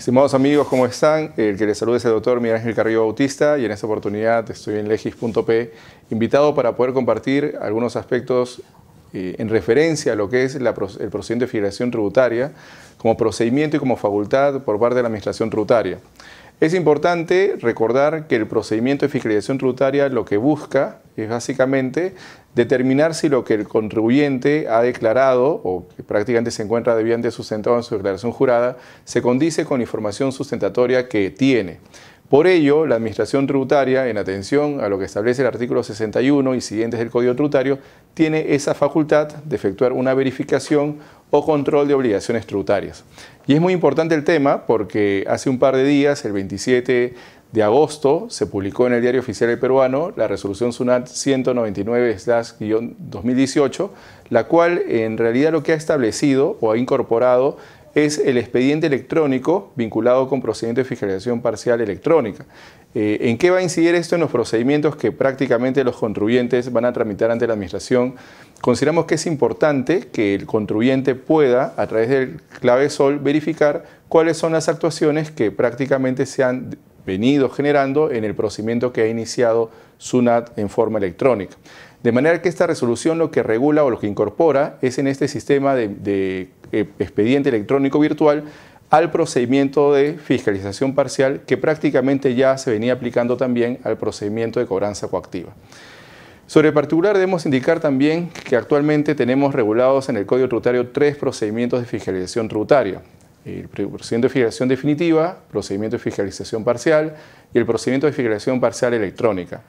Estimados amigos, ¿cómo están? El que les saluda es el doctor Miguel Ángel Carrillo Bautista y en esta oportunidad estoy en legis.p invitado para poder compartir algunos aspectos eh, en referencia a lo que es el procedimiento de filiación tributaria como procedimiento y como facultad por parte de la Administración Tributaria. Es importante recordar que el procedimiento de fiscalización tributaria lo que busca es básicamente determinar si lo que el contribuyente ha declarado o que prácticamente se encuentra debidamente sustentado en su declaración jurada se condice con información sustentatoria que tiene. Por ello, la Administración Tributaria, en atención a lo que establece el artículo 61 y siguientes del Código Tributario, tiene esa facultad de efectuar una verificación o control de obligaciones tributarias. Y es muy importante el tema porque hace un par de días, el 27 de agosto, se publicó en el Diario Oficial del Peruano la resolución SUNAT 199-2018, la cual en realidad lo que ha establecido o ha incorporado es el expediente electrónico vinculado con procedimiento de fiscalización parcial electrónica. Eh, ¿En qué va a incidir esto en los procedimientos que prácticamente los contribuyentes van a tramitar ante la Administración? Consideramos que es importante que el contribuyente pueda, a través del clave sol, verificar cuáles son las actuaciones que prácticamente se han venido generando en el procedimiento que ha iniciado SUNAT en forma electrónica. De manera que esta resolución lo que regula o lo que incorpora es en este sistema de, de eh, expediente electrónico virtual al procedimiento de fiscalización parcial que prácticamente ya se venía aplicando también al procedimiento de cobranza coactiva. Sobre particular debemos indicar también que actualmente tenemos regulados en el Código Tributario tres procedimientos de fiscalización tributaria. El procedimiento de fiscalización definitiva, procedimiento de fiscalización parcial y el procedimiento de fiscalización parcial electrónica.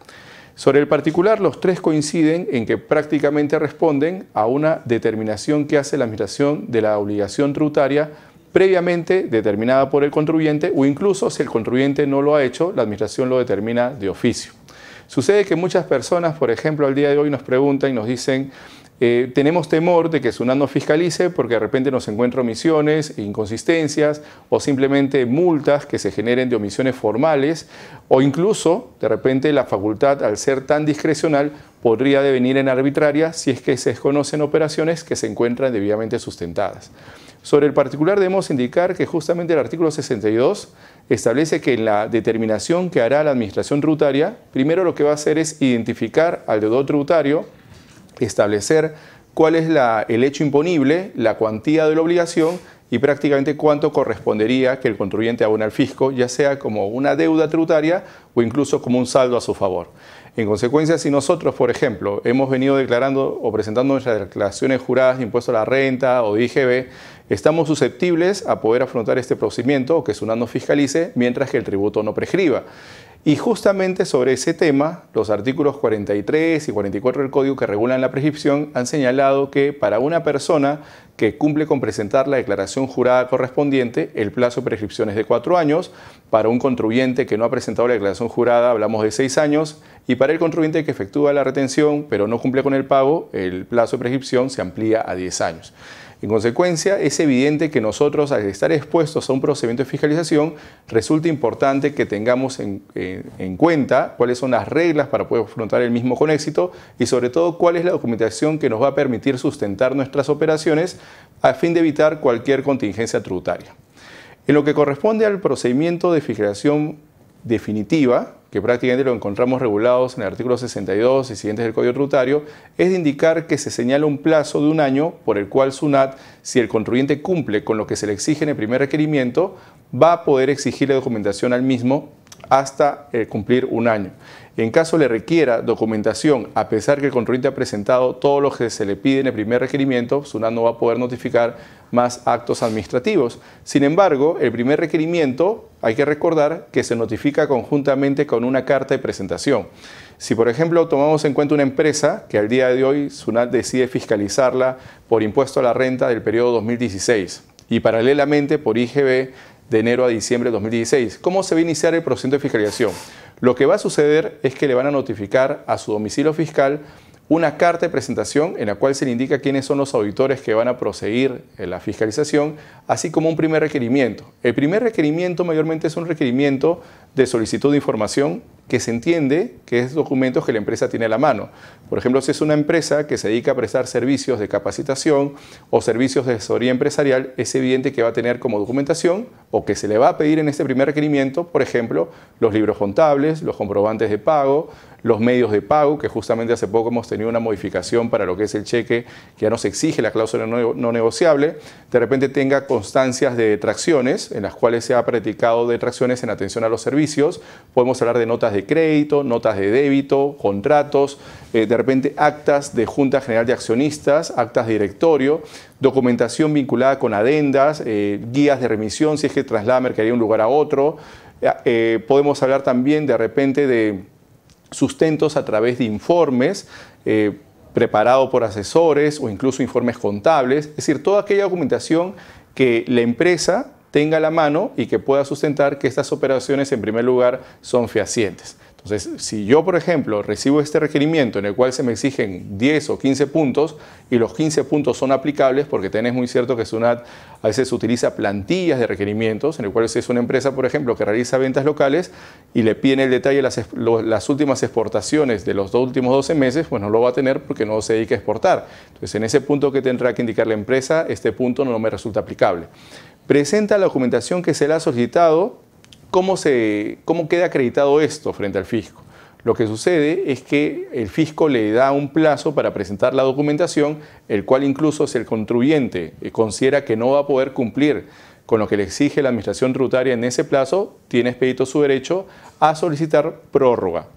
Sobre el particular, los tres coinciden en que prácticamente responden a una determinación que hace la Administración de la obligación tributaria previamente determinada por el contribuyente o incluso si el contribuyente no lo ha hecho, la Administración lo determina de oficio. Sucede que muchas personas, por ejemplo, al día de hoy nos preguntan y nos dicen, eh, tenemos temor de que SUNAT nos fiscalice porque de repente nos encuentra omisiones, inconsistencias o simplemente multas que se generen de omisiones formales o incluso de repente la facultad al ser tan discrecional podría devenir en arbitraria si es que se desconocen operaciones que se encuentran debidamente sustentadas. Sobre el particular debemos indicar que justamente el artículo 62 establece que en la determinación que hará la Administración Tributaria, primero lo que va a hacer es identificar al deudor tributario, establecer cuál es el hecho imponible, la cuantía de la obligación y prácticamente cuánto correspondería que el contribuyente abone al fisco, ya sea como una deuda tributaria o incluso como un saldo a su favor. En consecuencia, si nosotros, por ejemplo, hemos venido declarando o presentando nuestras declaraciones juradas de impuesto a la renta o de IGB, estamos susceptibles a poder afrontar este procedimiento o que SUNAT nos fiscalice mientras que el tributo no prescriba. Y justamente sobre ese tema, los artículos 43 y 44 del Código que regulan la prescripción han señalado que para una persona que cumple con presentar la declaración jurada correspondiente, el plazo de prescripción es de cuatro años, para un contribuyente que no ha presentado la declaración jurada hablamos de seis años, y para el contribuyente que efectúa la retención pero no cumple con el pago, el plazo de prescripción se amplía a 10 años. En consecuencia, es evidente que nosotros, al estar expuestos a un procedimiento de fiscalización, resulta importante que tengamos eh, en, cuenta cuáles son las reglas para poder afrontar el mismo con éxito y sobre todo cuál es la documentación que nos va a permitir sustentar nuestras operaciones a fin de evitar cualquier contingencia tributaria. En lo que corresponde al procedimiento de fiscalización definitiva, que prácticamente lo encontramos regulados en el artículo 62 y siguientes del Código Tributario, es de indicar que se señala un plazo de un año por el cual SUNAT, si el contribuyente cumple con lo que se le exige en el primer requerimiento, va a poder exigir la documentación al mismo hasta eh, cumplir un año. En caso le requiera documentación, a pesar que el contribuyente ha presentado todo lo que se le pide en el primer requerimiento, SUNAT no va a poder notificar más actos administrativos. Sin embargo, el primer requerimiento hay que recordar que se notifica conjuntamente con una carta de presentación. Si, por ejemplo, tomamos en cuenta una empresa que al día de hoy SUNAT decide fiscalizarla por impuesto a la renta del periodo 2016 y paralelamente por IGB de enero a diciembre de 2016, ¿cómo se va a iniciar el proceso de fiscalización? Lo que va a suceder es que le van a notificar a su domicilio fiscal una carta de presentación en la cual se le indica quiénes son los auditores que van a proseguir en la fiscalización, así como un primer requerimiento. El primer requerimiento mayormente es un requerimiento de solicitud de información que se entiende que es documentos que la empresa tiene a la mano. Por ejemplo, si es una empresa que se dedica a prestar servicios de capacitación o servicios de asesoría empresarial, es evidente que va a tener como documentación o que se le va a pedir en este primer requerimiento, por ejemplo, los libros contables, los comprobantes de pago, los medios de pago, que justamente hace poco hemos tenido una modificación para lo que es el cheque, que ya se exige la cláusula no, negociable, de repente tenga constancias de detracciones en las cuales se ha practicado detracciones en atención a los servicios podemos hablar de notas de crédito, notas de débito, contratos, eh, de repente actas de Junta General de Accionistas, actas de directorio, documentación vinculada con adendas, eh, guías de remisión si es que traslada mercadería de un lugar a otro. Eh, podemos hablar también de repente de sustentos a través de informes preparados por asesores o incluso informes contables, es decir, toda aquella documentación que la empresa tenga la mano y que pueda sustentar que estas operaciones en primer lugar son fehacientes. Entonces, si yo, por ejemplo, recibo este requerimiento en el cual se me exigen 10 o 15 puntos y los 15 puntos son aplicables, porque tenés muy cierto que SUNAT a veces utiliza plantillas de requerimientos, en el cual si es una empresa, por ejemplo, que realiza ventas locales y le piden el detalle las, las, últimas exportaciones de los dos últimos 12 meses, pues no lo va a tener porque no se dedica a exportar. Entonces, en ese punto que tendrá que indicar la empresa, este punto no me resulta aplicable presenta la documentación que se le ha solicitado, ¿cómo, se, cómo queda acreditado esto frente al fisco? Lo que sucede es que el fisco le da un plazo para presentar la documentación, el cual incluso si el contribuyente eh, considera que no va a poder cumplir con lo que le exige la administración tributaria en ese plazo, tiene expedito su derecho a solicitar prórroga.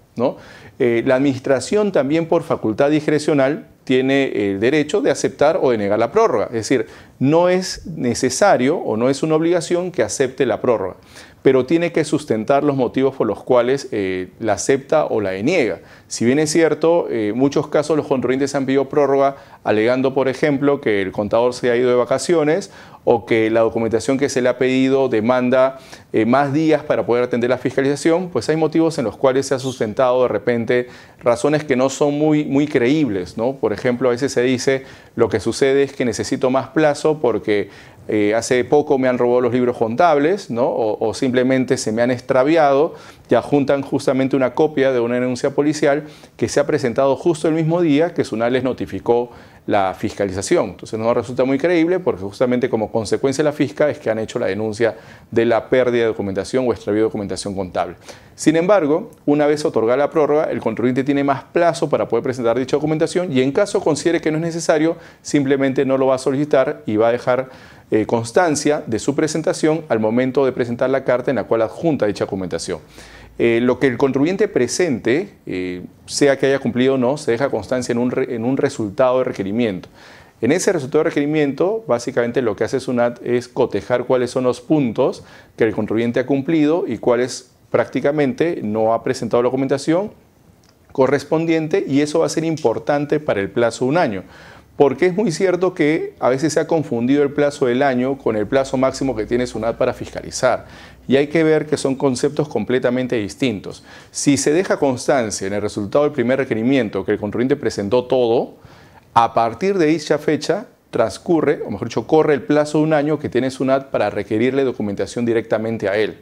Eh, la administración también por facultad discrecional tiene el derecho de aceptar o de negar la prórroga. Es decir, no es necesario o no es una obligación que acepte la prórroga pero tiene que sustentar los motivos por los cuales eh, la acepta o la deniega. Si bien es cierto, en eh, muchos casos los contribuyentes han pedido prórroga alegando, por ejemplo, que el contador se ha ido de vacaciones o que la documentación que se le ha pedido demanda eh, más días para poder atender la fiscalización, pues hay motivos en los cuales se ha sustentado de repente razones que no son muy, muy creíbles. ¿no? Por ejemplo, a veces se dice lo que sucede es que necesito más plazo porque eh, hace poco me han robado los libros contables, ¿no? o, simplemente se me han extraviado, ya juntan justamente una copia de una denuncia policial que se ha presentado justo el mismo día que SUNAL les notificó la fiscalización. Entonces no resulta muy creíble porque justamente como consecuencia de la fisca es que han hecho la denuncia de la pérdida de documentación o extravío de documentación contable. Sin embargo, una vez otorgada la prórroga, el contribuyente tiene más plazo para poder presentar dicha documentación y en caso considere que no es necesario, simplemente no lo va a solicitar y va a dejar eh, constancia de su presentación al momento de presentar la carta en la cual adjunta dicha documentación. Eh, lo que el contribuyente presente, eh, sea que haya cumplido o no, se deja constancia en un, en un, resultado de requerimiento. En ese resultado de requerimiento, básicamente lo que hace SUNAT es cotejar cuáles son los puntos que el contribuyente ha cumplido y cuáles prácticamente no ha presentado la documentación correspondiente y eso va a ser importante para el plazo de un año porque es muy cierto que a veces se ha confundido el plazo del año con el plazo máximo que tiene SUNAT para fiscalizar. Y hay que ver que son conceptos completamente distintos. Si se deja constancia en el resultado del primer requerimiento que el contribuyente presentó todo, a partir de dicha fecha transcurre, o mejor dicho, corre el plazo de un año que tiene SUNAT para requerirle documentación directamente a él.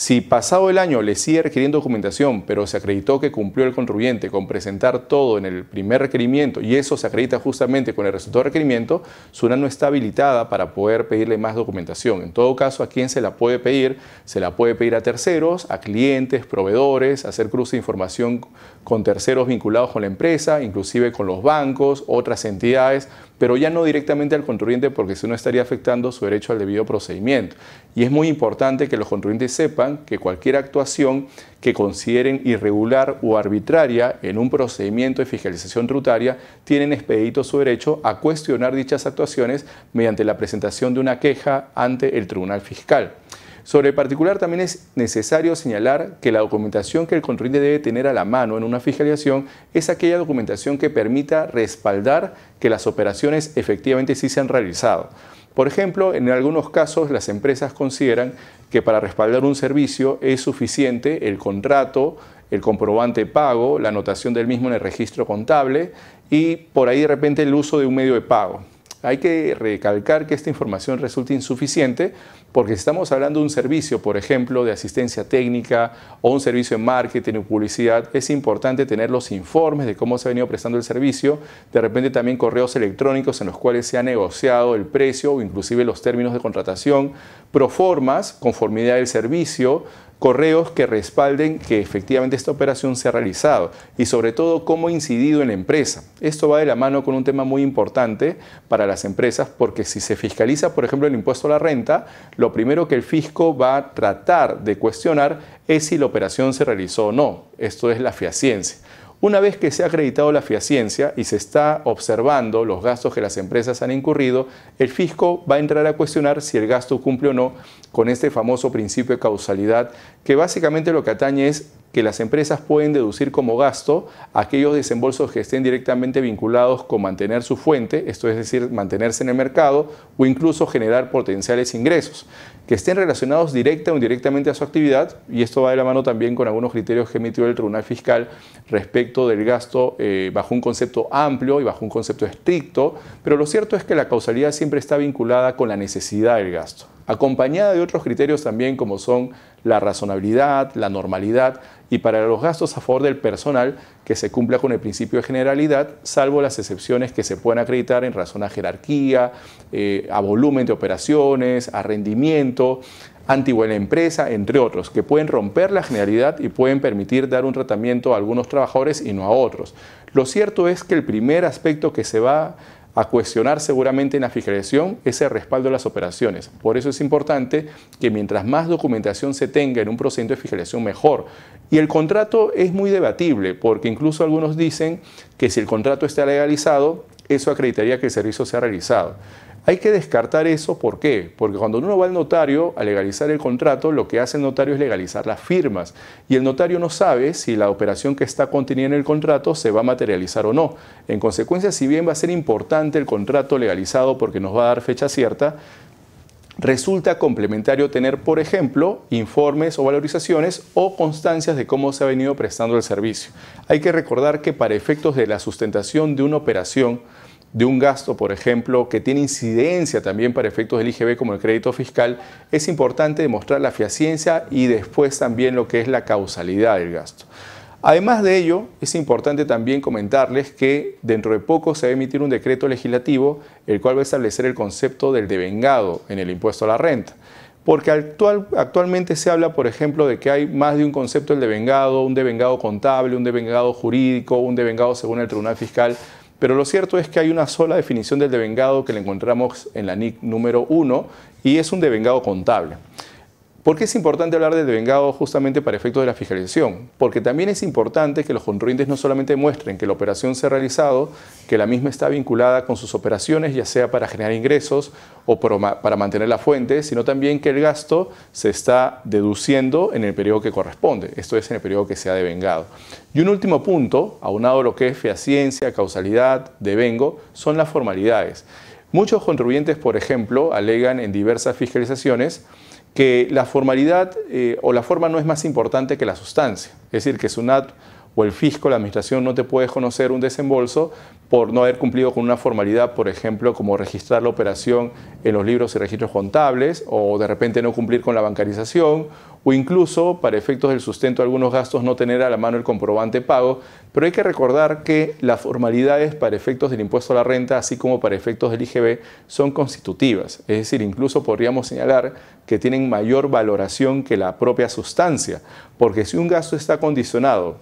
Si pasado el año le sigue requiriendo documentación, pero se acreditó que cumplió el contribuyente con presentar todo en el primer requerimiento y eso se acredita justamente con el resultado de requerimiento, su no está habilitada para poder pedirle más documentación. En todo caso, ¿a quién se la puede pedir? Se la puede pedir a terceros, a clientes, proveedores, hacer cruce de información con terceros vinculados con la empresa, inclusive con los bancos, otras entidades, pero ya no directamente al contribuyente porque eso no estaría afectando su derecho al debido procedimiento. Y es muy importante que los contribuyentes sepan que cualquier actuación que consideren irregular o arbitraria en un procedimiento de fiscalización tributaria tienen expedito su derecho a cuestionar dichas actuaciones mediante la presentación de una queja ante el Tribunal Fiscal. Sobre el particular también es necesario señalar que la documentación que el contribuyente debe tener a la mano en una fiscalización es aquella documentación que permita respaldar que las operaciones efectivamente sí se han realizado. Por ejemplo, en algunos casos las empresas consideran que para respaldar un servicio es suficiente el contrato, el comprobante pago, la anotación del mismo en el registro contable y por ahí de repente el uso de un medio de pago. Hay que recalcar que esta información resulta insuficiente porque estamos hablando de un servicio, por ejemplo, de asistencia técnica o un servicio en marketing o publicidad, es importante tener los informes de cómo se ha venido prestando el servicio, de repente también correos electrónicos en los cuales se ha negociado el precio o inclusive los términos de contratación, proformas, conformidad del servicio, correos que respalden que efectivamente esta operación se ha realizado y sobre todo cómo ha incidido en la empresa. Esto va de la mano con un tema muy importante para las empresas porque si se fiscaliza, por ejemplo, el impuesto a la renta, lo primero que el fisco va a tratar de cuestionar es si la operación se realizó o no. Esto es la fiaciencia. Una vez que se ha acreditado la fiaciencia y se está observando los gastos que las empresas han incurrido, el fisco va a entrar a cuestionar si el gasto cumple o no con este famoso principio de causalidad, que básicamente lo que atañe es que las empresas pueden deducir como gasto aquellos desembolsos que estén directamente vinculados con mantener su fuente, esto es decir, mantenerse en el mercado o incluso generar potenciales ingresos que estén relacionados directa o indirectamente a su actividad, y esto va de la mano también con algunos criterios que emitió el Tribunal Fiscal respecto del gasto eh, bajo un concepto amplio y bajo un concepto estricto, pero lo cierto es que la causalidad siempre está vinculada con la necesidad del gasto, acompañada de otros criterios también como son la razonabilidad, la normalidad y para los gastos a favor del personal que se cumpla con el principio de generalidad, salvo las excepciones que se pueden acreditar en razón a jerarquía, eh, a volumen de operaciones, a rendimiento, antigua empresa, entre otros, que pueden romper la generalidad y pueden permitir dar un tratamiento a algunos trabajadores y no a otros. Lo cierto es que el primer aspecto que se va a cuestionar seguramente en la fiscalización ese respaldo de las operaciones. Por eso es importante que mientras más documentación se tenga en un procedimiento de fijación mejor. Y el contrato es muy debatible porque incluso algunos dicen que si el contrato está legalizado, eso acreditaría que el servicio se ha realizado. Hay que descartar eso, ¿por qué? Porque cuando uno va al notario a legalizar el contrato, lo que hace el notario es legalizar las firmas y el notario no sabe si la operación que está contenida en el contrato se va a materializar o no. En consecuencia, si bien va a ser importante el contrato legalizado porque nos va a dar fecha cierta, resulta complementario tener, por ejemplo, informes o valorizaciones o constancias de cómo se ha venido prestando el servicio. Hay que recordar que para efectos de la sustentación de una operación, de un gasto, por ejemplo, que tiene incidencia también para efectos del IGB como el crédito fiscal, es importante demostrar la fiaciencia y después también lo que es la causalidad del gasto. Además de ello, es importante también comentarles que dentro de poco se va a emitir un decreto legislativo el cual va a establecer el concepto del devengado en el impuesto a la renta. Porque actualmente se habla, por ejemplo, de que hay más de un concepto del devengado, un devengado contable, un devengado jurídico, un devengado según el Tribunal Fiscal. Pero lo cierto es que hay una sola definición del devengado que le encontramos en la NIC número 1 y es un devengado contable. ¿Por qué es importante hablar de devengado justamente para efectos de la fiscalización? Porque también es importante que los contribuyentes no solamente muestren que la operación se ha realizado, que la misma está vinculada con sus operaciones, ya sea para generar ingresos o para mantener la fuente, sino también que el gasto se está deduciendo en el periodo que corresponde, esto es en el periodo que se ha devengado. Y un último punto, aunado a lo que es fehaciencia, causalidad, devengo, son las formalidades. Muchos contribuyentes, por ejemplo, alegan en diversas fiscalizaciones que la formalidad eh, o la forma no es más importante que la sustancia. Es decir, que SUNAT o el fisco, la administración, no te puede conocer un desembolso por no haber cumplido con una formalidad, por ejemplo, como registrar la operación en los libros y registros contables, o de repente no cumplir con la bancarización, o incluso para efectos del sustento de algunos gastos no tener a la mano el comprobante pago, pero hay que recordar que las formalidades para efectos del impuesto a la renta, así como para efectos del IGB, son constitutivas, es decir, incluso podríamos señalar que tienen mayor valoración que la propia sustancia, porque si un gasto está condicionado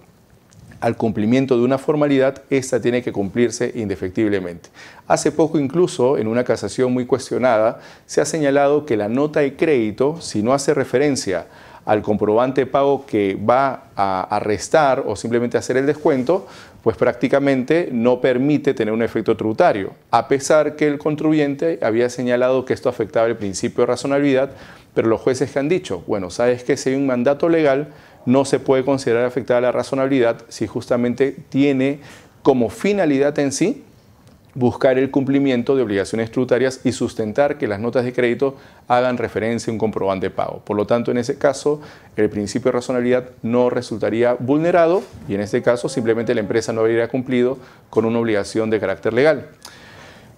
al cumplimiento de una formalidad, esta tiene que cumplirse indefectiblemente. Hace poco incluso, en una casación muy cuestionada, se ha señalado que la nota de crédito, si no hace referencia al comprobante de pago que va a restar o simplemente hacer el descuento, pues prácticamente no permite tener un efecto tributario, a pesar que el contribuyente había señalado que esto afectaba el principio de razonabilidad, pero los jueces que han dicho, bueno, sabes que si hay un mandato legal, no se puede considerar afectada la razonabilidad si justamente tiene como finalidad en sí buscar el cumplimiento de obligaciones tributarias y sustentar que las notas de crédito hagan referencia a un comprobante de pago. Por lo tanto, en ese caso, el principio de razonabilidad no resultaría vulnerado y en este caso simplemente la empresa no habría cumplido con una obligación de carácter legal.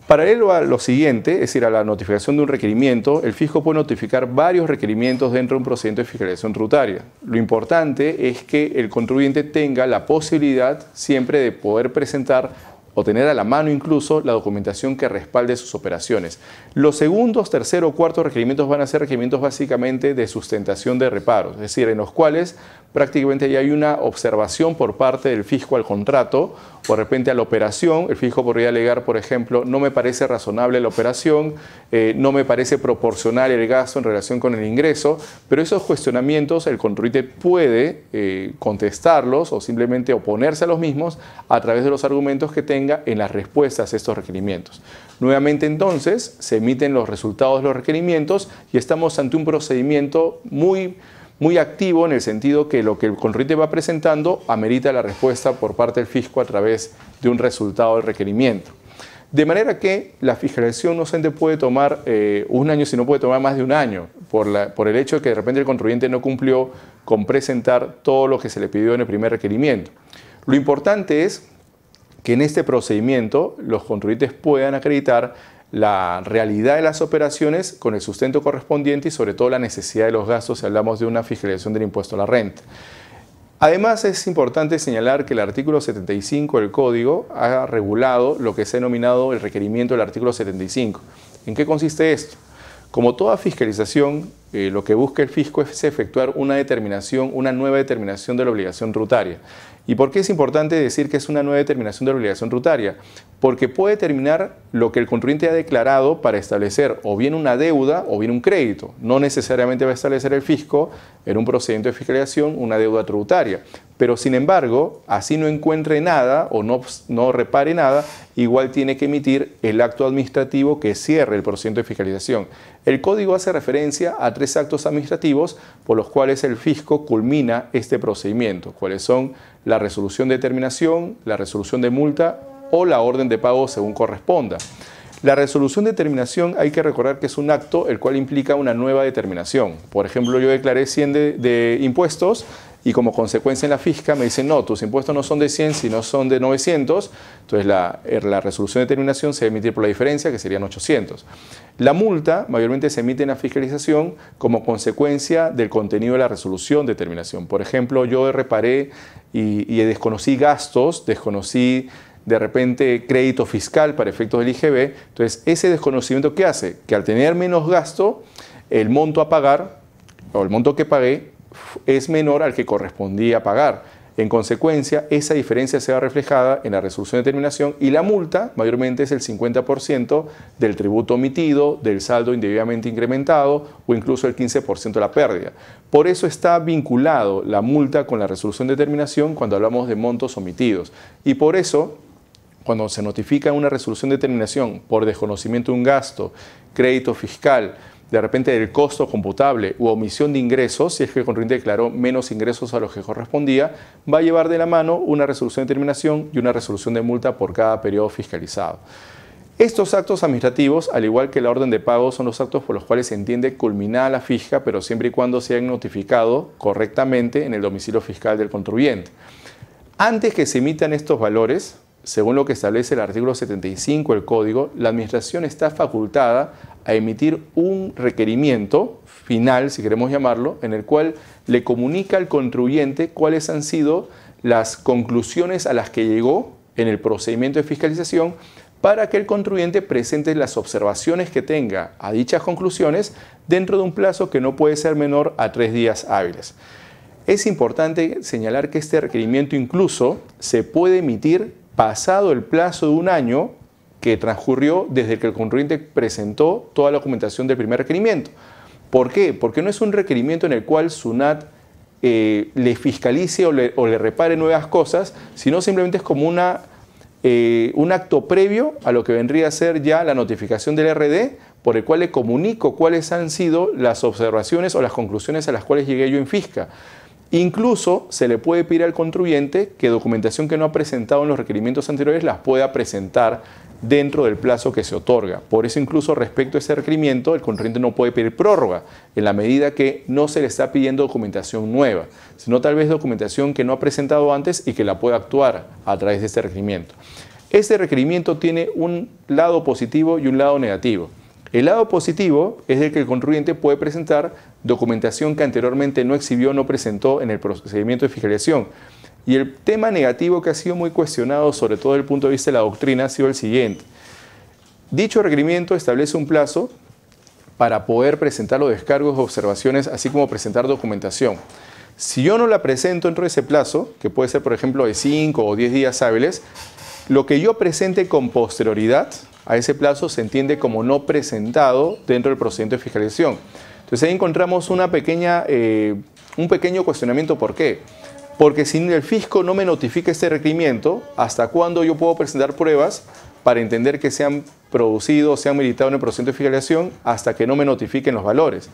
Paralelo a lo siguiente, es decir, a la notificación de un requerimiento, el fisco puede notificar varios requerimientos dentro de un procedimiento de fiscalización tributaria. Lo importante es que el contribuyente tenga la posibilidad siempre de poder presentar o tener a la mano incluso la documentación que respalde sus operaciones. Los segundos, tercero o cuarto requerimientos van a ser requerimientos básicamente de sustentación de reparos, es decir, en los cuales prácticamente ya hay una observación por parte del fisco al contrato o de repente a la operación. El fisco podría alegar, por ejemplo, no me parece razonable la operación, eh, no me parece proporcional el gasto en relación con el ingreso, pero esos cuestionamientos el contribuyente puede eh, contestarlos o simplemente oponerse a los mismos a través de los argumentos que tenga en las respuestas a estos requerimientos. Nuevamente entonces se emiten los resultados de los requerimientos y estamos ante un procedimiento muy muy activo en el sentido que lo que el contribuyente va presentando amerita la respuesta por parte del fisco a través de un resultado del requerimiento. De manera que la fiscalización docente puede tomar eh, un año, si no puede tomar más de un año, por, por el hecho de que de repente el contribuyente no cumplió con presentar todo lo que se le pidió en el primer requerimiento. Lo importante es que en este procedimiento los contribuyentes puedan acreditar la realidad de las operaciones con el sustento correspondiente y sobre todo la necesidad de los gastos si hablamos de una fiscalización del impuesto a la renta. Además es importante señalar que el artículo 75 del código ha regulado lo que se ha denominado el requerimiento del artículo 75. ¿En qué consiste esto? Como toda fiscalización, eh, lo que busca el fisco es efectuar una determinación, una nueva determinación de la obligación tributaria. ¿Y por qué es importante decir que es una nueva determinación de la obligación tributaria? Porque puede determinar lo que el contribuyente ha declarado para establecer o bien una deuda o bien un crédito. No necesariamente va a establecer el fisco en un procedimiento de fiscalización una deuda tributaria, pero sin embargo, así no encuentre nada o no, no repare nada, igual tiene que emitir el acto administrativo que cierre el procedimiento de fiscalización. El código hace referencia a tres actos administrativos por los cuales el fisco culmina este procedimiento, cuáles son la resolución de determinación, la resolución de multa o la orden de pago según corresponda. La resolución de determinación hay que recordar que es un acto el cual implica una nueva determinación. Por ejemplo, yo declaré 100 de impuestos y como consecuencia en la fisca me dicen, no, tus impuestos no son de 100, sino son de 900, entonces er, la, resolución de determinación se a emitir por la diferencia, que serían 800. La multa mayormente se emite en la fiscalización como consecuencia del contenido de la resolución de determinación. Por ejemplo, yo reparé y, y desconocí gastos, desconocí de repente crédito fiscal para efectos del IGB. Entonces, ese desconocimiento, ¿qué hace? Que al tener menos gasto, el monto a pagar o el monto que pagué es menor al que correspondía pagar. En consecuencia, esa diferencia se va reflejada en la resolución de determinación... y la multa mayormente es el 50% del tributo omitido, del saldo indebidamente incrementado o incluso el 15% de la pérdida. Por eso está vinculado la multa con la resolución de determinación... cuando hablamos de montos omitidos. Y por eso cuando se notifica una resolución de determinación... por desconocimiento de un gasto, crédito fiscal, de repente del costo computable u omisión de ingresos, si es que el contribuyente declaró menos ingresos a los que correspondía, va a llevar de la mano una resolución de terminación y una resolución de multa por cada periodo fiscalizado. Estos actos administrativos, al igual que la orden de pago, son los actos por los cuales se entiende culminada la fija, pero siempre y cuando se hayan notificado correctamente en el domicilio fiscal del contribuyente. Antes que se emitan estos valores, según lo que establece el artículo 75 del Código, la Administración está facultada a emitir un requerimiento final, si queremos llamarlo, en el cual le comunica al contribuyente cuáles han sido las conclusiones a las que llegó en el procedimiento de fiscalización para que el contribuyente presente las observaciones que tenga a dichas conclusiones dentro de un plazo que no puede ser menor a tres días hábiles. Es importante señalar que este requerimiento incluso se puede emitir pasado el plazo de un año que transcurrió desde que el contribuyente presentó toda la documentación del primer requerimiento. ¿Por qué? Porque no es un requerimiento en el cual SUNAT eh, le fiscalice o le, repare nuevas cosas, sino simplemente es como una, eh, un acto previo a lo que vendría a ser ya la notificación del RD, por el cual le comunico cuáles han sido las observaciones o las conclusiones a las cuales llegué yo en FISCA. Incluso se le puede pedir al contribuyente que documentación que no ha presentado en los requerimientos anteriores las pueda presentar dentro del plazo que se otorga. Por eso incluso respecto a ese requerimiento, el contribuyente no puede pedir prórroga en la medida que no se le está pidiendo documentación nueva, sino tal vez documentación que no ha presentado antes y que la pueda actuar a través de este requerimiento. Este requerimiento tiene un lado positivo y un lado negativo. El lado positivo es el que el contribuyente puede presentar documentación que anteriormente no exhibió, no presentó en el procedimiento de fiscalización. Y el tema negativo que ha sido muy cuestionado, sobre todo desde el punto de vista de la doctrina, ha sido el siguiente. Dicho requerimiento establece un plazo para poder presentar los descargos o observaciones, así como presentar documentación. Si yo no la presento dentro de ese plazo, que puede ser por ejemplo de 5 o 10 días hábiles, lo que yo presente con posterioridad a ese plazo se entiende como no presentado dentro del procedimiento de fiscalización. Entonces ahí encontramos eh, un pequeño cuestionamiento. ¿Por qué? Porque si el fisco no me notifica este requerimiento, ¿hasta cuándo yo puedo presentar pruebas para entender que se han producido, se han militado en el proceso de fiscalización hasta que no me notifiquen los valores?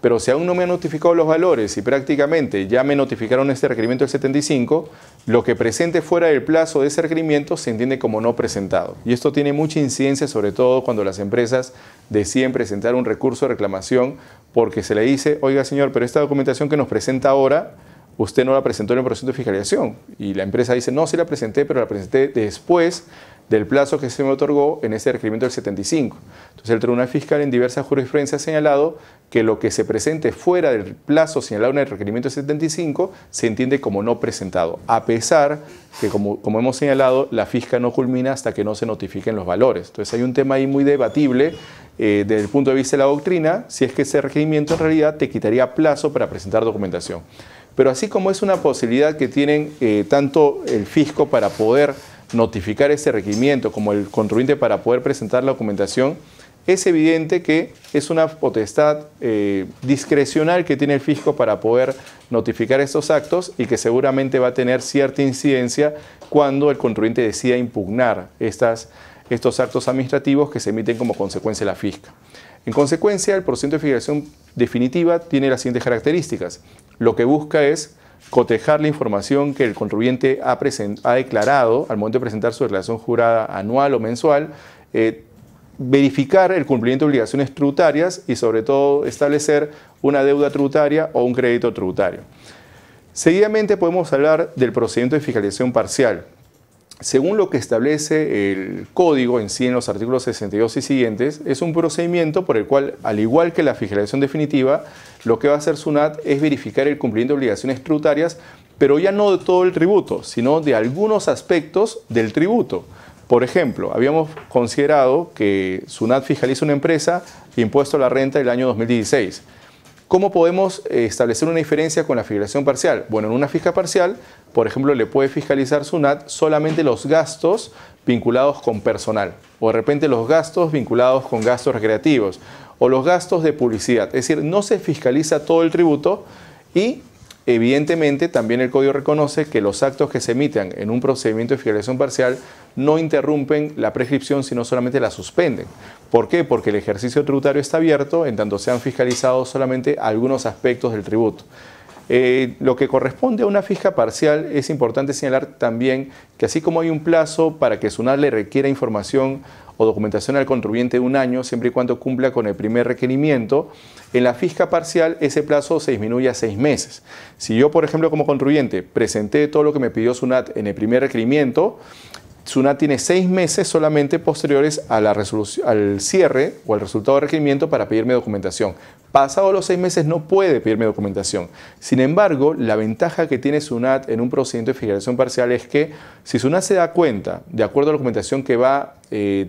pero si aún no me han notificado los valores y prácticamente ya me notificaron este requerimiento del 75, lo que presente fuera del plazo de ese requerimiento se entiende como no presentado. Y esto tiene mucha incidencia, sobre todo cuando las empresas deciden presentar un recurso de reclamación porque se le dice, oiga señor, pero esta documentación que nos presenta ahora, usted no la presentó en el proceso de fiscalización. Y la empresa dice, no, sí la presenté, pero la presenté después del plazo que se me otorgó en ese requerimiento del 75. Entonces, el Tribunal Fiscal en diversas jurisprudencias ha señalado que lo que se presente fuera del plazo señalado en el requerimiento del 75 se entiende como no presentado, a pesar que, como, hemos señalado, la fisca no culmina hasta que no se notifiquen los valores. Entonces, hay un tema ahí muy debatible eh, desde el punto de vista de la doctrina, si es que ese requerimiento en realidad te quitaría plazo para presentar documentación. Pero así como es una posibilidad que tienen eh, tanto el fisco para poder notificar este requerimiento como el contribuyente para poder presentar la documentación, es evidente que es una potestad eh, discrecional que tiene el fisco para poder notificar estos actos y que seguramente va a tener cierta incidencia cuando el contribuyente decida impugnar estas, estos actos administrativos que se emiten como consecuencia de la fisca. En consecuencia, el procedimiento de fijación definitiva tiene las siguientes características. Lo que busca es cotejar la información que el contribuyente ha, declarado al momento de presentar su declaración jurada anual o mensual, eh, verificar el cumplimiento de obligaciones tributarias y sobre todo establecer una deuda tributaria o un crédito tributario. Seguidamente podemos hablar del procedimiento de fiscalización parcial según lo que establece el código en sí en los artículos 62 y siguientes, es un procedimiento por el cual, al igual que la fijación definitiva, lo que va a hacer SUNAT es verificar el cumplimiento de obligaciones tributarias, pero ya no de todo el tributo, sino de algunos aspectos del tributo. Por ejemplo, habíamos considerado que SUNAT fiscaliza una empresa impuesto a la renta del año 2016. ¿Cómo podemos eh, establecer una diferencia con la fijación parcial? Bueno, en una fija parcial por ejemplo, le puede fiscalizar SUNAT solamente los gastos vinculados con personal, o de repente los gastos vinculados con gastos recreativos, o los gastos de publicidad. Es decir, no se fiscaliza todo el tributo y Evidentemente, también el código reconoce que los actos que se emitan en un procedimiento de fiscalización parcial no interrumpen la prescripción, sino solamente la suspenden. ¿Por qué? Porque el ejercicio tributario está abierto, en tanto se han fiscalizado solamente algunos aspectos del tributo. Eh, lo que corresponde a una fija parcial es importante señalar también que así como hay un plazo para que SUNAT le requiera información o documentación al contribuyente de un año, siempre y cuando cumpla con el primer requerimiento, en la fisca parcial ese plazo se disminuye a seis meses. Si yo, por ejemplo, como contribuyente presenté todo lo que me pidió SUNAT en el primer requerimiento, SUNAT tiene seis meses solamente posteriores al cierre o al resultado de requerimiento para pedirme documentación. Pasado los seis meses no puede pedirme documentación. Sin embargo, la ventaja que tiene SUNAT en un procedimiento de fiscalización parcial es que si SUNAT se da cuenta, de acuerdo a la documentación que va eh,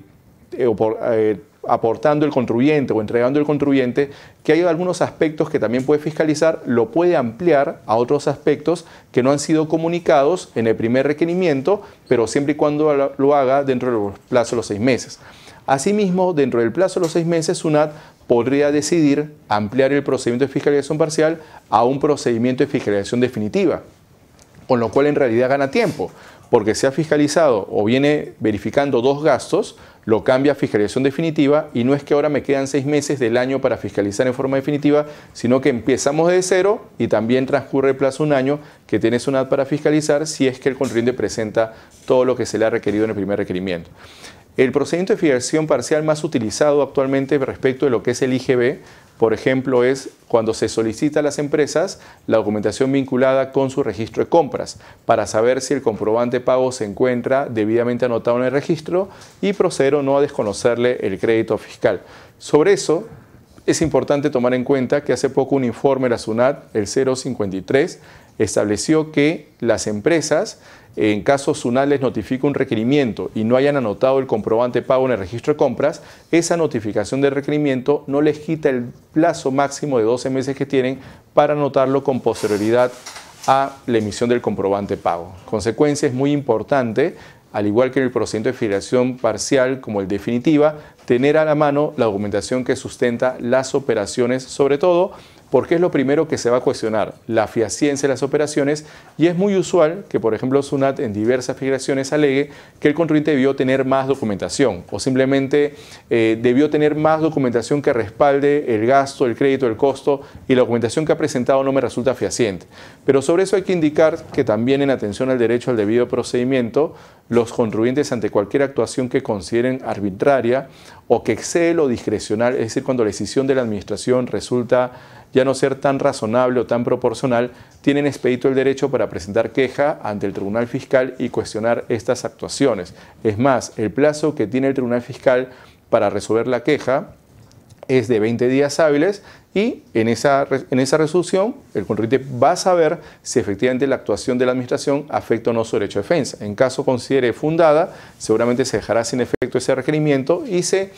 eh, eh, aportando el contribuyente o entregando el contribuyente, que hay algunos aspectos que también puede fiscalizar, lo puede ampliar a otros aspectos que no han sido comunicados en el primer requerimiento, pero siempre y cuando lo haga dentro del plazo de los seis meses. Asimismo, dentro del plazo de los seis meses, SUNAT podría decidir ampliar el procedimiento de fiscalización parcial a un procedimiento de fiscalización definitiva, con lo cual en realidad gana tiempo, porque se ha fiscalizado o viene verificando dos gastos, lo cambia a fiscalización definitiva y no es que ahora me quedan seis meses del año para fiscalizar en forma definitiva, sino que empezamos de cero y también transcurre el plazo un año que tienes una para fiscalizar si es que el contribuyente presenta todo lo que se le ha requerido en el primer requerimiento. El procedimiento de fijación parcial más utilizado actualmente respecto de lo que es el IGB, por ejemplo, es cuando se solicita a las empresas la documentación vinculada con su registro de compras para saber si el comprobante pago se encuentra debidamente anotado en el registro y proceder o no a desconocerle el crédito fiscal. Sobre eso, es importante tomar en cuenta que hace poco un informe de la SUNAT, el 053, estableció que las empresas en casos les notifica un requerimiento y no hayan anotado el comprobante pago en el registro de compras, esa notificación del requerimiento no les quita el plazo máximo de 12 meses que tienen para anotarlo con posterioridad a la emisión del comprobante pago. Consecuencia es muy importante, al igual que el procedimiento de filiación parcial como el definitiva, tener a la mano la documentación que sustenta las operaciones, sobre todo porque es lo primero que se va a cuestionar, la fiaciencia de las operaciones, y es muy usual que, por ejemplo, SUNAT en diversas figuraciones alegue que el contribuyente debió tener más documentación o simplemente eh, debió tener más documentación que respalde el gasto, el crédito, el costo y la documentación que ha presentado no me resulta fehaciente. Pero sobre eso hay que indicar que también en atención al derecho al debido procedimiento, los contribuyentes ante cualquier actuación que consideren arbitraria o que excede lo discrecional, es decir, cuando la decisión de la administración resulta ya no ser tan razonable o tan proporcional, tienen expedito el derecho para presentar queja ante el Tribunal Fiscal y cuestionar estas actuaciones. Es más, el plazo que tiene el Tribunal Fiscal para resolver la queja es de 20 días hábiles y en esa, en esa resolución el contribuyente va a saber si efectivamente la actuación de la administración afecta o no su derecho de defensa. En caso considere fundada, seguramente se dejará sin efecto ese requerimiento y se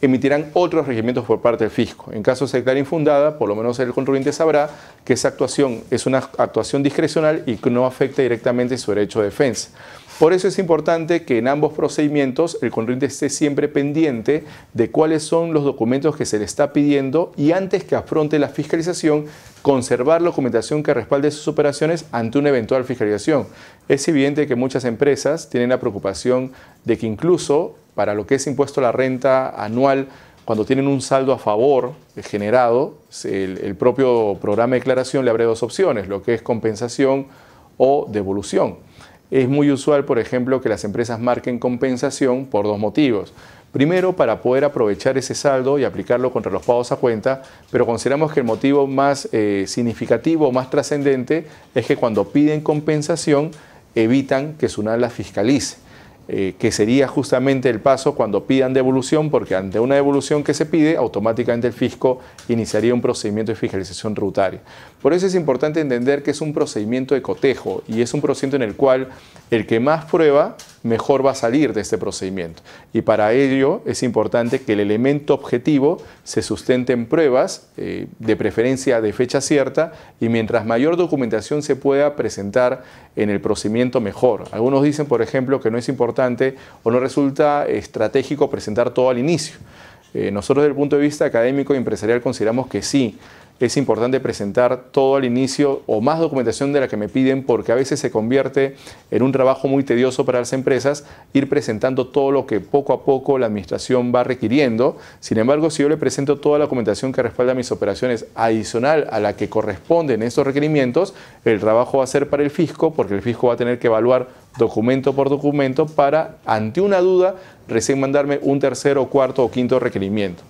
emitirán otros regimientos por parte del fisco. En caso de declare infundada, por lo menos el contribuyente sabrá que esa actuación es una actuación discrecional y que no afecta directamente su derecho de defensa. Por eso es importante que en ambos procedimientos el contribuyente esté siempre pendiente de cuáles son los documentos que se le está pidiendo y antes que afronte la fiscalización, conservar la documentación que respalde sus operaciones ante una eventual fiscalización. Es evidente que muchas empresas tienen la preocupación de que incluso para lo que es impuesto a la renta anual, cuando tienen un saldo a favor generado, el, el propio programa de declaración le abre dos opciones, lo que es compensación o devolución es muy usual, por ejemplo, que las empresas marquen compensación por dos motivos. Primero, para poder aprovechar ese saldo y aplicarlo contra los pagos a cuenta, pero consideramos que el motivo más eh, significativo, más trascendente, es que cuando piden compensación evitan que SUNAT la fiscalice, eh, que sería justamente el paso cuando pidan devolución, porque ante una devolución que se pide, automáticamente el fisco iniciaría un procedimiento de fiscalización tributaria. Por eso es importante entender que es un procedimiento de cotejo y es un procedimiento en el cual el que más prueba, mejor va a salir de este procedimiento. Y para ello es importante que el elemento objetivo se sustente en pruebas, eh, de preferencia de fecha cierta, y mientras mayor documentación se pueda presentar en el procedimiento, mejor. Algunos dicen, por ejemplo, que no es importante o no resulta estratégico presentar todo al inicio. Eh, nosotros desde el punto de vista académico y empresarial consideramos que sí es importante presentar todo al inicio o más documentación de la que me piden porque a veces se convierte en un trabajo muy tedioso para las empresas ir presentando todo lo que poco a poco la administración va requiriendo. Sin embargo, si yo le presento toda la documentación que respalda mis operaciones adicional a la que corresponden estos requerimientos, el trabajo va a ser para el fisco porque el fisco va a tener que evaluar documento por documento para, ante una duda, recién mandarme un tercero, cuarto o quinto requerimiento.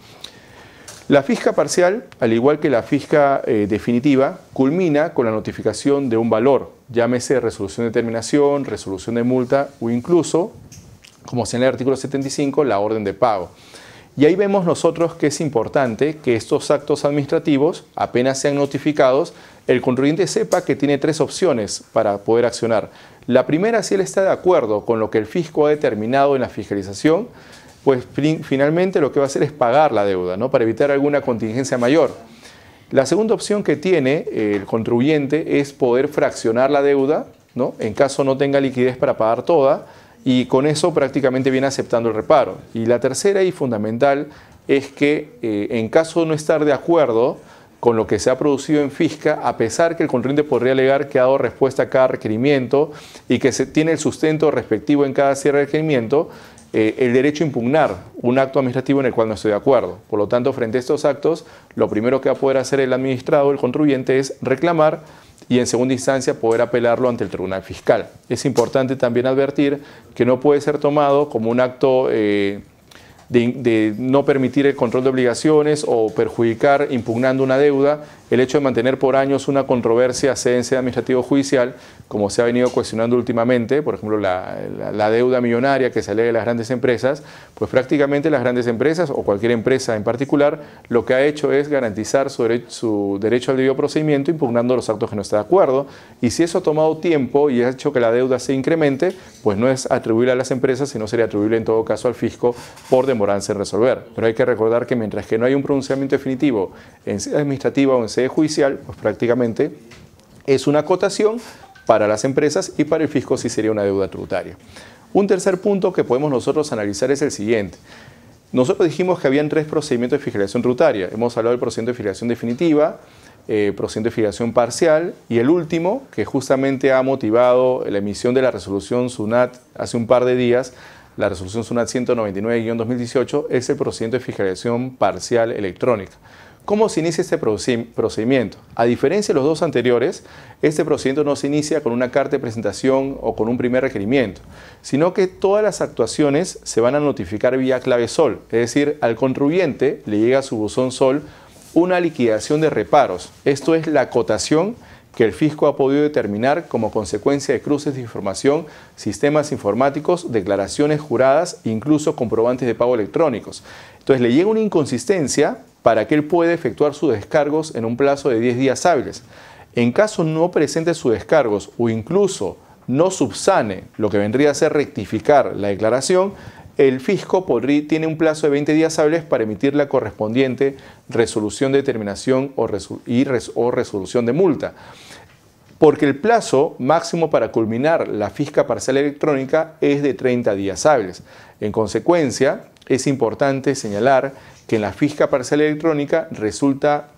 La fisca parcial, al igual que la fisca eh, definitiva, culmina con la notificación de un valor, llámese resolución de terminación, resolución de multa o incluso, como se en el artículo 75, la orden de pago. Y ahí vemos nosotros que es importante que estos actos administrativos, apenas sean notificados, el contribuyente sepa que tiene tres opciones para poder accionar. La primera, si él está de acuerdo con lo que el fisco ha determinado en la fiscalización, pues finalmente lo que va a hacer es pagar la deuda, ¿no? Para evitar alguna contingencia mayor. La segunda opción que tiene el contribuyente es poder fraccionar la deuda, ¿no? En caso no tenga liquidez para pagar toda, y con eso prácticamente viene aceptando el reparo. Y la tercera y fundamental es que eh, en caso de no estar de acuerdo con lo que se ha producido en FISCA, a pesar que el contribuyente podría alegar que ha dado respuesta a cada requerimiento y que se tiene el sustento respectivo en cada cierre de requerimiento, eh, el derecho a impugnar un acto administrativo en el cual no estoy de acuerdo. Por lo tanto, frente a estos actos, lo primero que va a poder hacer el administrado, el contribuyente, es reclamar y en segunda instancia poder apelarlo ante el tribunal fiscal. Es importante también advertir que no puede ser tomado como un acto... Eh, de, no permitir el control de obligaciones o perjudicar impugnando una deuda, el hecho de mantener por años una controversia administrativa administrativo judicial, como se ha venido cuestionando últimamente, por ejemplo, la, la, deuda millonaria que sale de las grandes empresas, pues prácticamente las grandes empresas o cualquier empresa en particular lo que ha hecho es garantizar su, su derecho al debido procedimiento impugnando los actos que no está de acuerdo. Y si eso ha tomado tiempo y ha hecho que la deuda se incremente, pues no es atribuible a las empresas, sino sería atribuible en todo caso al fisco por demoranza en resolver. Pero hay que recordar que mientras que no hay un pronunciamiento definitivo en sede administrativa o en sede judicial, pues prácticamente es una acotación para las empresas y para el fisco si sería una deuda tributaria. Un tercer punto que podemos nosotros analizar es el siguiente. Nosotros dijimos que habían tres procedimientos de fijación tributaria. Hemos hablado del procedimiento de filiación definitiva, eh, procedimiento de filiación parcial y el último, que justamente ha motivado la emisión de la resolución SUNAT hace un par de días, la resolución SUNAT 199-2018 es el procedimiento de fiscalización parcial electrónica. ¿Cómo se inicia este procedimiento? A diferencia de los dos anteriores, este procedimiento no se inicia con una carta de presentación o con un primer requerimiento, sino que todas las actuaciones se van a notificar vía clave SOL, es decir, al contribuyente le llega a su buzón SOL una liquidación de reparos, esto es la cotación que el fisco ha podido determinar como consecuencia de cruces de información, sistemas informáticos, declaraciones juradas, e incluso comprobantes de pago electrónicos. Entonces le llega una inconsistencia para que él pueda efectuar sus descargos en un plazo de 10 días hábiles. En caso no presente sus descargos o incluso no subsane lo que vendría a ser rectificar la declaración, el fisco tiene un plazo de 20 días hábiles para emitir la correspondiente resolución de determinación o resolución de multa porque el plazo máximo para culminar la fisca parcial electrónica es de 30 días hábiles. En consecuencia, es importante señalar que en la fisca parcial electrónica resulta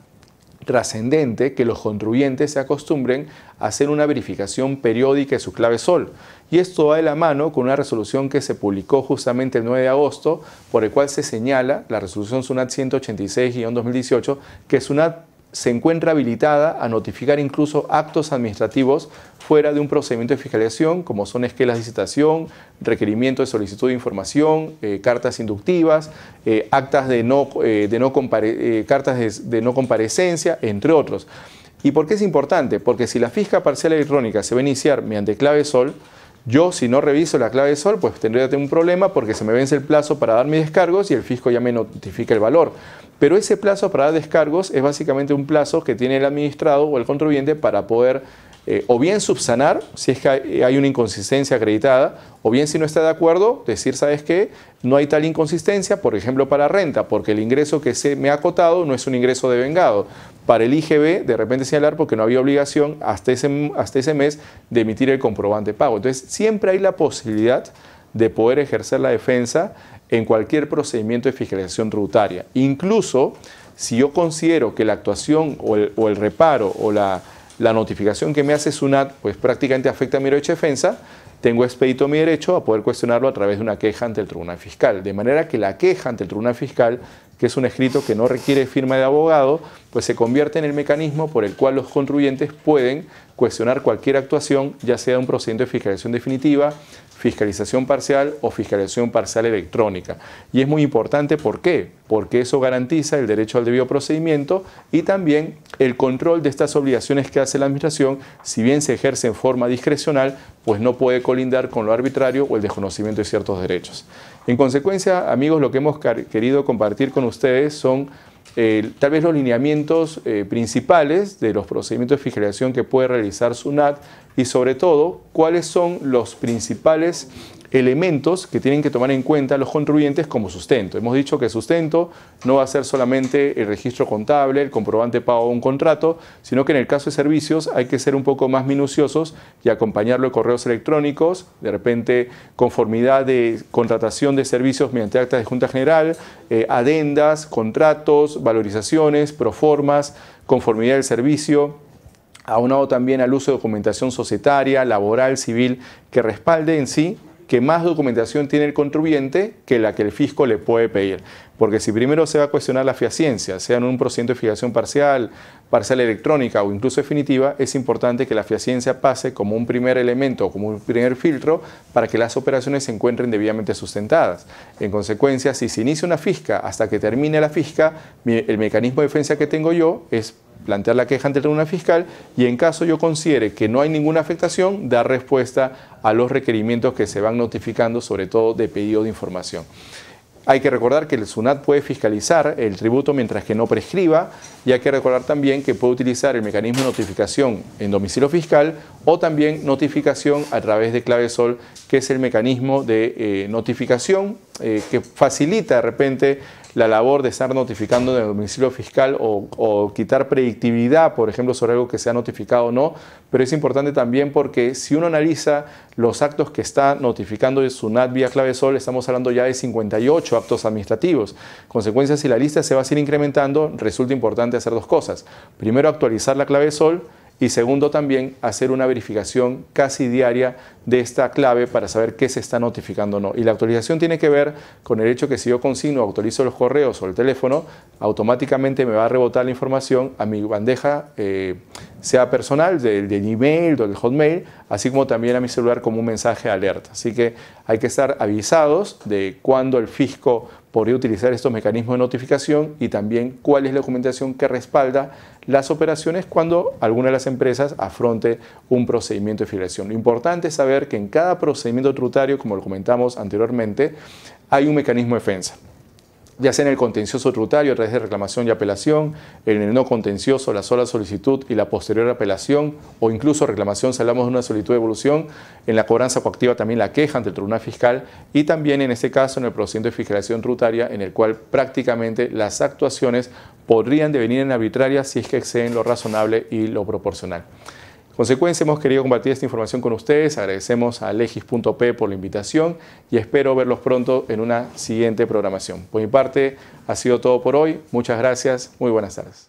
trascendente que los contribuyentes se acostumbren a hacer una verificación periódica de su clave sol. Y esto va de la mano con una resolución que se publicó justamente el 9 de agosto, por el cual se señala la resolución SUNAT 186-2018, que SUNAT se encuentra habilitada a notificar incluso actos administrativos fuera de un procedimiento de fiscalización, como son esquelas de citación, requerimiento de solicitud de información, eh, cartas inductivas, eh, actas de no, eh, cartas de, de no comparecencia, entre otros. ¿Y por qué es importante? Porque si la fisca parcial electrónica se va a iniciar mediante clave SOL, yo, si no reviso la clave de sol, pues tendría un problema porque se me vence el plazo para dar mis descargos y el fisco ya me notifica el valor. Pero ese plazo para dar descargos es básicamente un plazo que tiene el administrado o el contribuyente para poder eh, o bien subsanar si es que hay, una inconsistencia acreditada, o bien si no está de acuerdo, decir, ¿sabes qué? No hay tal inconsistencia, por ejemplo, para renta, porque el ingreso que se me ha acotado no es un ingreso de vengado. Para el IGB, de repente señalar porque no había obligación hasta ese, hasta ese mes de emitir el comprobante pago. Entonces, siempre hay la posibilidad de poder ejercer la defensa en cualquier procedimiento de fiscalización tributaria. Incluso si yo considero que la actuación o el, o el reparo o la la notificación que me hace SUNAT pues prácticamente afecta a mi derecho de defensa, tengo expedito mi derecho a poder cuestionarlo a través de una queja ante el Tribunal Fiscal. De manera que la queja ante el Tribunal Fiscal, que es un escrito que no requiere firma de abogado, pues se convierte en el mecanismo por el cual los contribuyentes pueden cuestionar cualquier actuación, ya sea un procedimiento de fiscalización definitiva, fiscalización parcial o fiscalización parcial electrónica. Y es muy importante, ¿por qué? Porque eso garantiza el derecho al debido procedimiento y también el control de estas obligaciones que hace la Administración, si bien se ejerce en forma discrecional, pues no puede colindar con lo arbitrario o el desconocimiento de ciertos derechos. En consecuencia, amigos, lo que hemos querido compartir con ustedes son eh, tal vez los lineamientos eh, principales de los procedimientos de fiscalización que puede realizar SUNAT y sobre todo cuáles son los principales elementos que tienen que tomar en cuenta los contribuyentes como sustento. Hemos dicho que sustento no va a ser solamente el registro contable, el comprobante pago de un contrato, sino que en el caso de servicios hay que ser un poco más minuciosos y acompañarlo de correos electrónicos, de repente conformidad de contratación de servicios mediante actas de Junta General, eh, adendas, contratos, valorizaciones, proformas, conformidad del servicio aunado también al uso de documentación societaria, laboral, civil, que respalde en sí que más documentación tiene el contribuyente que la que el fisco le puede pedir. Porque si primero se va a cuestionar la fiaciencia, sea en un procedimiento de fijación parcial, parcial electrónica o incluso definitiva, es importante que la fiaciencia pase como un primer elemento como un primer filtro para que las operaciones se encuentren debidamente sustentadas. En consecuencia, si se inicia una fisca hasta que termine la fisca, el mecanismo de defensa que tengo yo es plantear la queja ante el Tribunal Fiscal y en caso yo considere que no hay ninguna afectación, dar respuesta a los requerimientos que se van notificando, sobre todo de pedido de información. Hay que recordar que el SUNAT puede fiscalizar el tributo mientras que no prescriba y hay que recordar también que puede utilizar el mecanismo de notificación en domicilio fiscal o también notificación a través de clave sol, que es el mecanismo de eh, notificación eh, que facilita de repente la labor de estar notificando en el domicilio fiscal o, quitar predictividad, por ejemplo, sobre algo que se ha notificado o no, pero es importante también porque si uno analiza los actos que está notificando de SUNAT vía clave sol, estamos hablando ya de 58 actos administrativos. Consecuencia, si la lista se va a seguir incrementando, resulta importante hacer dos cosas. Primero, actualizar la clave sol y segundo también hacer una verificación casi diaria de esta clave para saber qué se está notificando o no. Y la actualización tiene que ver con el hecho que si yo consigno, autorizo los correos o el teléfono, automáticamente me va a rebotar la información a mi bandeja, eh, sea personal, del de o del Hotmail, así como también a mi celular como un mensaje alerta. Así que hay que estar avisados de cuándo el fisco podría utilizar estos mecanismos de notificación y también cuál es la documentación que respalda las operaciones cuando alguna de las empresas afronte un procedimiento de filiación. Lo importante es saber que en cada procedimiento tributario, como lo comentamos anteriormente, hay un mecanismo de defensa ya sea en el contencioso tributario a través de reclamación y apelación, en el no contencioso, la sola solicitud y la posterior apelación, o incluso reclamación si hablamos de una solicitud de evolución, en la cobranza coactiva también la queja ante el Tribunal Fiscal y también en este caso en el procedimiento de fiscalización tributaria en el cual prácticamente las actuaciones podrían devenir en arbitrarias si es que exceden lo razonable y lo proporcional consecuencia, hemos querido compartir esta información con ustedes. Agradecemos a legis.p por la invitación y espero verlos pronto en una siguiente programación. Por mi parte, ha sido todo por hoy. Muchas gracias. Muy buenas tardes.